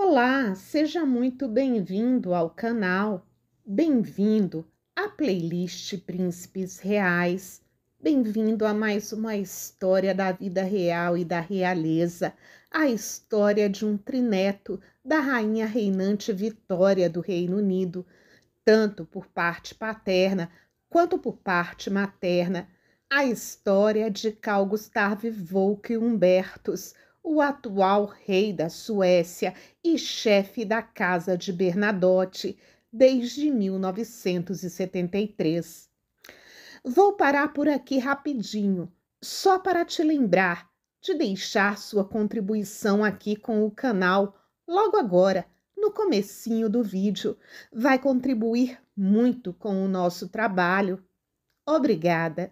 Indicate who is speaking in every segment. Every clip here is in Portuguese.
Speaker 1: Olá, seja muito bem-vindo ao canal, bem-vindo à playlist Príncipes Reais, bem-vindo a mais uma história da vida real e da realeza, a história de um trineto da rainha reinante Vitória do Reino Unido, tanto por parte paterna quanto por parte materna, a história de Carl Gustav Volk Humbertus, o atual rei da Suécia e chefe da Casa de Bernadotte desde 1973. Vou parar por aqui rapidinho, só para te lembrar de deixar sua contribuição aqui com o canal logo agora, no comecinho do vídeo. Vai contribuir muito com o nosso trabalho. Obrigada.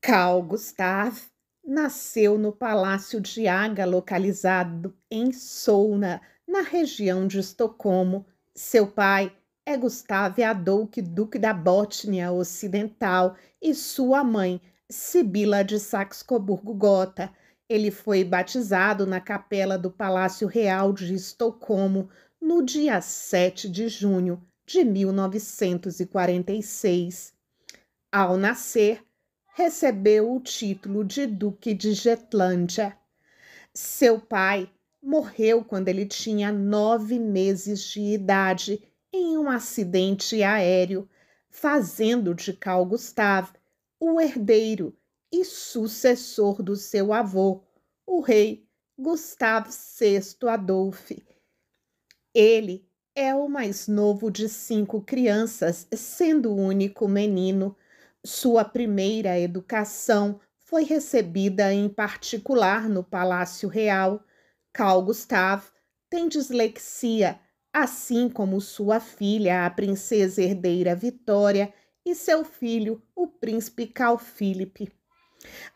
Speaker 1: Carl Gustav nasceu no Palácio de Aga, localizado em Solna, na região de Estocolmo. Seu pai é Gustav Adolf, duque da Bótnia Ocidental, e sua mãe, Sibila de coburgo gotha Ele foi batizado na capela do Palácio Real de Estocolmo no dia 7 de junho de 1946. Ao nascer, recebeu o título de Duque de Getlândia. Seu pai morreu quando ele tinha nove meses de idade em um acidente aéreo, fazendo de Carl Gustav o herdeiro e sucessor do seu avô, o rei Gustavo VI Adolf. Ele é o mais novo de cinco crianças, sendo o único menino sua primeira educação foi recebida em particular no Palácio Real. Carl Gustav tem dislexia, assim como sua filha, a princesa herdeira Vitória, e seu filho, o príncipe Carl Philip.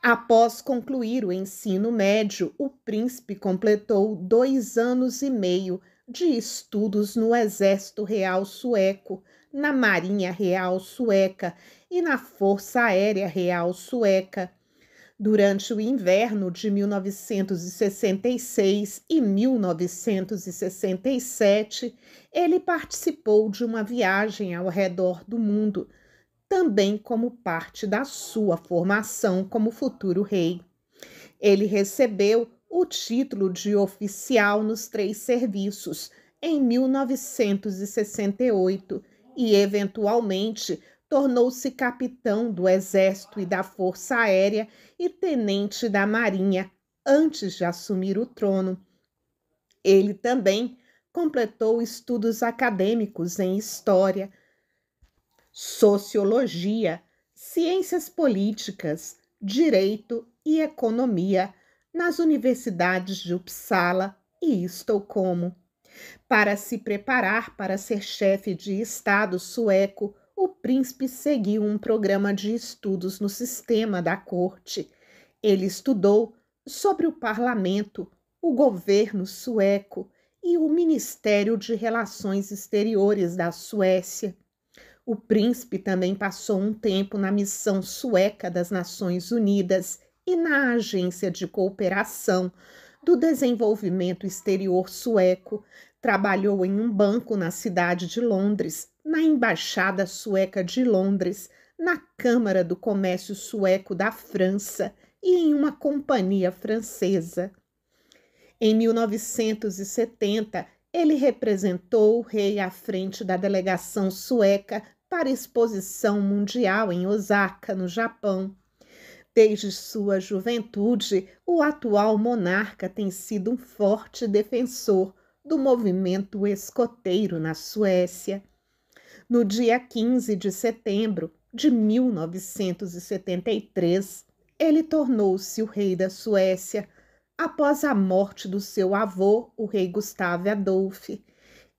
Speaker 1: Após concluir o ensino médio, o príncipe completou dois anos e meio de estudos no Exército Real Sueco, na Marinha Real Sueca e na Força Aérea Real Sueca. Durante o inverno de 1966 e 1967, ele participou de uma viagem ao redor do mundo, também como parte da sua formação como futuro rei. Ele recebeu o título de oficial nos três serviços em 1968 e, eventualmente, tornou-se capitão do Exército e da Força Aérea e tenente da Marinha antes de assumir o trono. Ele também completou estudos acadêmicos em História, Sociologia, Ciências Políticas, Direito e Economia nas universidades de Uppsala e Estocolmo. Para se preparar para ser chefe de Estado sueco, o príncipe seguiu um programa de estudos no sistema da corte. Ele estudou sobre o parlamento, o governo sueco e o Ministério de Relações Exteriores da Suécia. O príncipe também passou um tempo na missão sueca das Nações Unidas e na Agência de Cooperação do Desenvolvimento Exterior Sueco. Trabalhou em um banco na cidade de Londres na Embaixada Sueca de Londres, na Câmara do Comércio Sueco da França e em uma companhia francesa. Em 1970, ele representou o rei à frente da delegação sueca para a exposição mundial em Osaka, no Japão. Desde sua juventude, o atual monarca tem sido um forte defensor do movimento escoteiro na Suécia no dia 15 de setembro de 1973, ele tornou-se o rei da Suécia após a morte do seu avô, o rei Gustavo Adolf.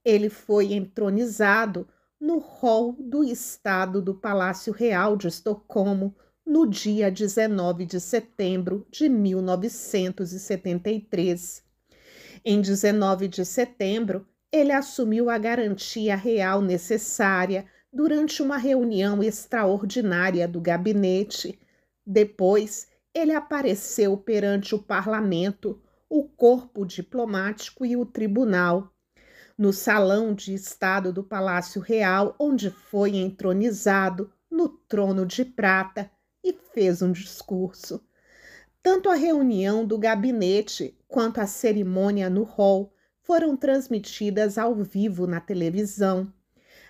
Speaker 1: Ele foi entronizado no hall do Estado do Palácio Real de Estocolmo no dia 19 de setembro de 1973. Em 19 de setembro, ele assumiu a garantia real necessária durante uma reunião extraordinária do gabinete. Depois, ele apareceu perante o parlamento, o corpo diplomático e o tribunal. No salão de estado do Palácio Real, onde foi entronizado no trono de prata e fez um discurso. Tanto a reunião do gabinete quanto a cerimônia no hall foram transmitidas ao vivo na televisão.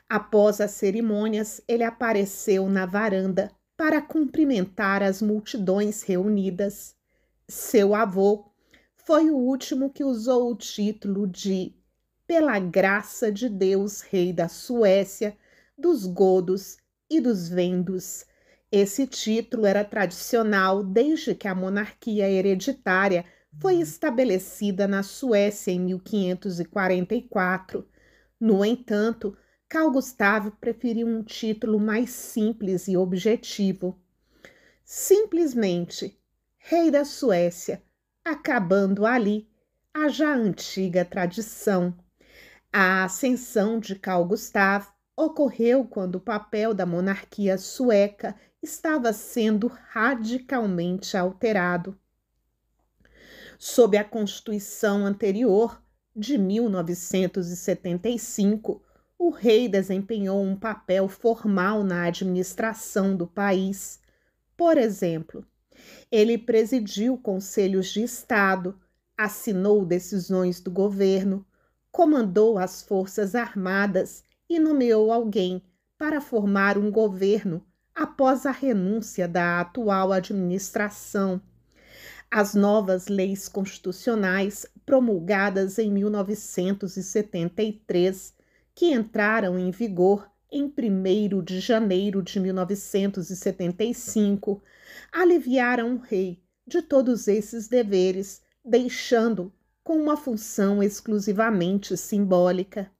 Speaker 1: Após as cerimônias, ele apareceu na varanda para cumprimentar as multidões reunidas. Seu avô foi o último que usou o título de Pela Graça de Deus, Rei da Suécia, dos Godos e dos Vendos. Esse título era tradicional desde que a monarquia hereditária foi estabelecida na Suécia em 1544. No entanto, Carl Gustavo preferiu um título mais simples e objetivo. Simplesmente Rei da Suécia, acabando ali a já antiga tradição. A ascensão de Carl Gustavo ocorreu quando o papel da monarquia sueca estava sendo radicalmente alterado sob a Constituição anterior de 1975, o rei desempenhou um papel formal na administração do país. Por exemplo, ele presidiu conselhos de Estado, assinou decisões do governo, comandou as Forças Armadas e nomeou alguém para formar um governo após a renúncia da atual administração as novas leis constitucionais promulgadas em 1973, que entraram em vigor em 1 de janeiro de 1975, aliviaram o rei de todos esses deveres, deixando com uma função exclusivamente simbólica.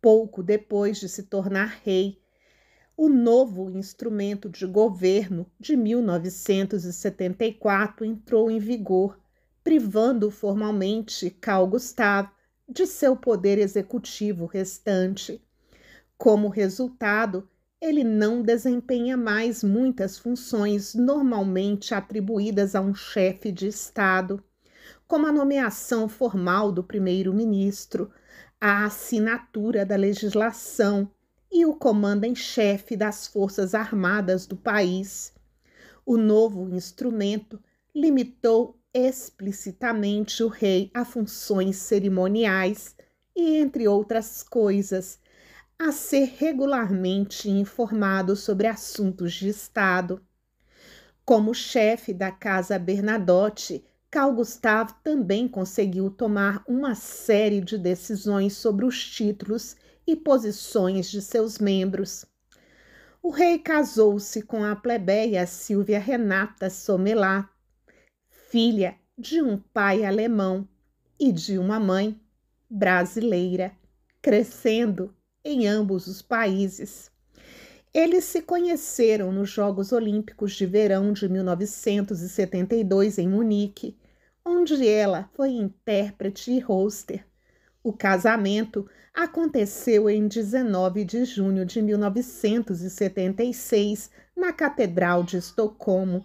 Speaker 1: Pouco depois de se tornar rei, o novo instrumento de governo de 1974 entrou em vigor, privando formalmente Carl Gustav de seu poder executivo restante. Como resultado, ele não desempenha mais muitas funções normalmente atribuídas a um chefe de Estado, como a nomeação formal do primeiro-ministro, a assinatura da legislação e o comando em chefe das Forças Armadas do país. O novo instrumento limitou explicitamente o rei a funções cerimoniais e, entre outras coisas, a ser regularmente informado sobre assuntos de Estado. Como chefe da Casa Bernadotte, Carl Gustavo também conseguiu tomar uma série de decisões sobre os títulos e posições de seus membros. O rei casou-se com a plebeia Silvia Renata Somelá, filha de um pai alemão e de uma mãe brasileira, crescendo em ambos os países. Eles se conheceram nos Jogos Olímpicos de Verão de 1972 em Munique, onde ela foi intérprete e roster. O casamento aconteceu em 19 de junho de 1976, na Catedral de Estocolmo.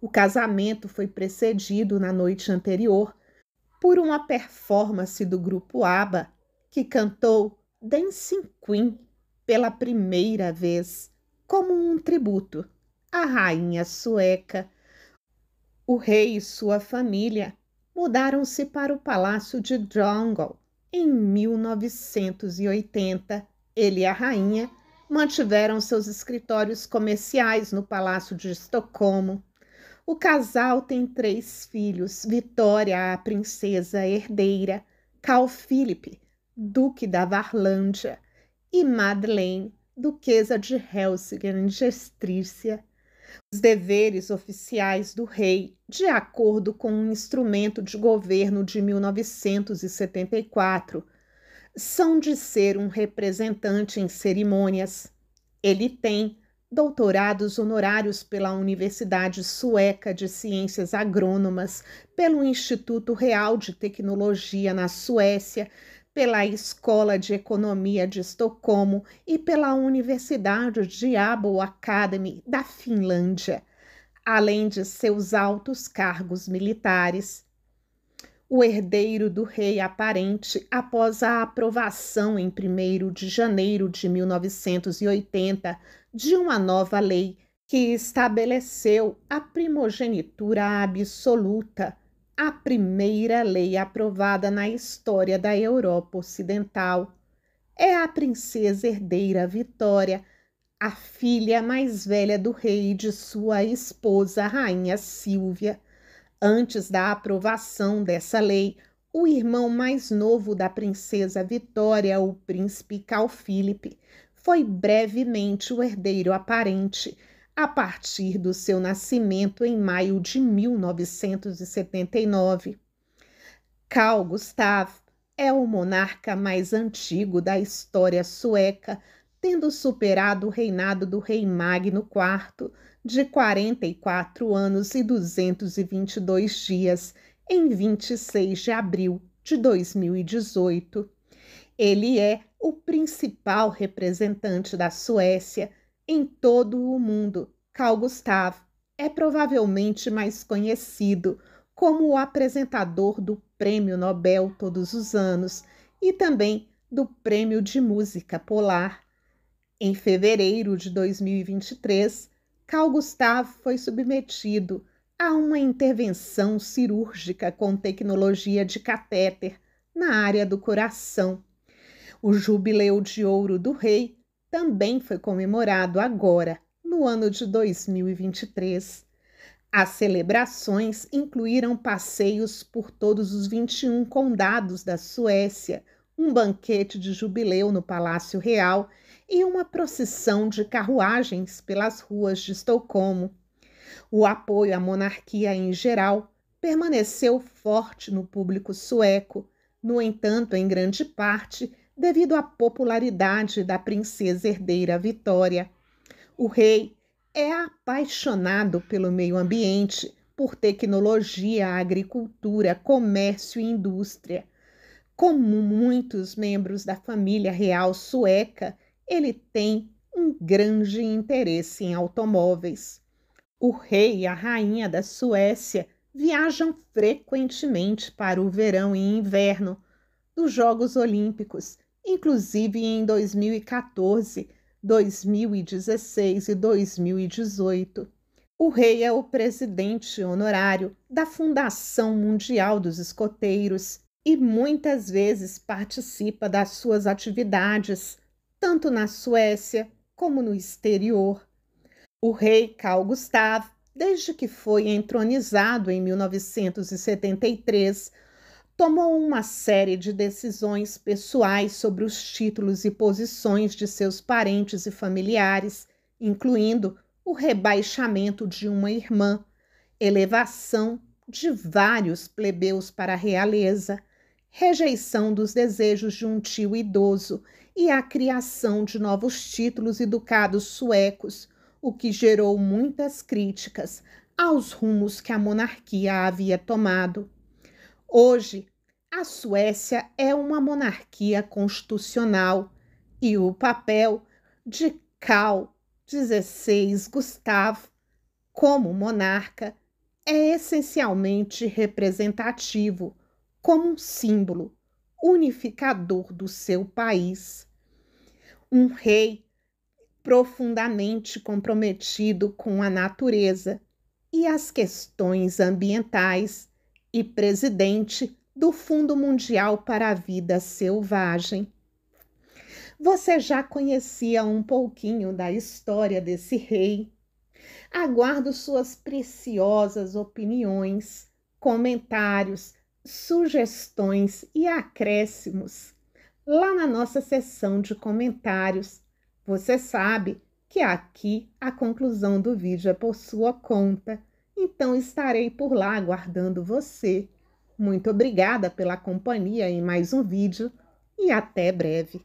Speaker 1: O casamento foi precedido na noite anterior por uma performance do grupo ABBA, que cantou Dancing Queen pela primeira vez, como um tributo à rainha sueca. O rei e sua família mudaram-se para o palácio de Drongol, em 1980, ele e a rainha mantiveram seus escritórios comerciais no Palácio de Estocolmo. O casal tem três filhos: Vitória, a princesa herdeira, Carl Philip, duque da Varlândia, e Madeleine, duquesa de Helsingen, Gestrícia os deveres oficiais do rei, de acordo com um instrumento de governo de 1974, são de ser um representante em cerimônias. Ele tem doutorados honorários pela Universidade Sueca de Ciências Agrônomas, pelo Instituto Real de Tecnologia na Suécia, pela Escola de Economia de Estocolmo e pela Universidade de Abo Academy da Finlândia, além de seus altos cargos militares. O herdeiro do rei aparente, após a aprovação em 1 de janeiro de 1980 de uma nova lei que estabeleceu a primogenitura absoluta a primeira lei aprovada na história da Europa Ocidental. É a princesa herdeira Vitória, a filha mais velha do rei e de sua esposa, Rainha Silvia. Antes da aprovação dessa lei, o irmão mais novo da princesa Vitória, o príncipe Carl Philip, foi brevemente o herdeiro aparente, a partir do seu nascimento em maio de 1979. Carl Gustav é o monarca mais antigo da história sueca, tendo superado o reinado do rei Magno IV, de 44 anos e 222 dias, em 26 de abril de 2018. Ele é o principal representante da Suécia em todo o mundo. Carl Gustav é provavelmente mais conhecido como o apresentador do Prêmio Nobel todos os anos e também do Prêmio de Música Polar. Em fevereiro de 2023, Carl Gustav foi submetido a uma intervenção cirúrgica com tecnologia de catéter na área do coração. O Jubileu de Ouro do Rei também foi comemorado agora, no ano de 2023. As celebrações incluíram passeios por todos os 21 condados da Suécia, um banquete de jubileu no Palácio Real e uma procissão de carruagens pelas ruas de Estocolmo. O apoio à monarquia em geral permaneceu forte no público sueco. No entanto, em grande parte, devido à popularidade da princesa herdeira Vitória. O rei é apaixonado pelo meio ambiente, por tecnologia, agricultura, comércio e indústria. Como muitos membros da família real sueca, ele tem um grande interesse em automóveis. O rei e a rainha da Suécia viajam frequentemente para o verão e inverno dos Jogos Olímpicos inclusive em 2014, 2016 e 2018. O rei é o presidente honorário da Fundação Mundial dos Escoteiros e muitas vezes participa das suas atividades, tanto na Suécia como no exterior. O rei Carl Gustav, desde que foi entronizado em 1973, tomou uma série de decisões pessoais sobre os títulos e posições de seus parentes e familiares, incluindo o rebaixamento de uma irmã, elevação de vários plebeus para a realeza, rejeição dos desejos de um tio idoso e a criação de novos títulos e ducados suecos, o que gerou muitas críticas aos rumos que a monarquia havia tomado. Hoje, a Suécia é uma monarquia constitucional e o papel de Carl XVI Gustavo como monarca é essencialmente representativo, como um símbolo unificador do seu país. Um rei profundamente comprometido com a natureza e as questões ambientais e presidente do Fundo Mundial para a Vida Selvagem. Você já conhecia um pouquinho da história desse rei? Aguardo suas preciosas opiniões, comentários, sugestões e acréscimos lá na nossa seção de comentários. Você sabe que aqui a conclusão do vídeo é por sua conta. Então estarei por lá aguardando você. Muito obrigada pela companhia em mais um vídeo e até breve.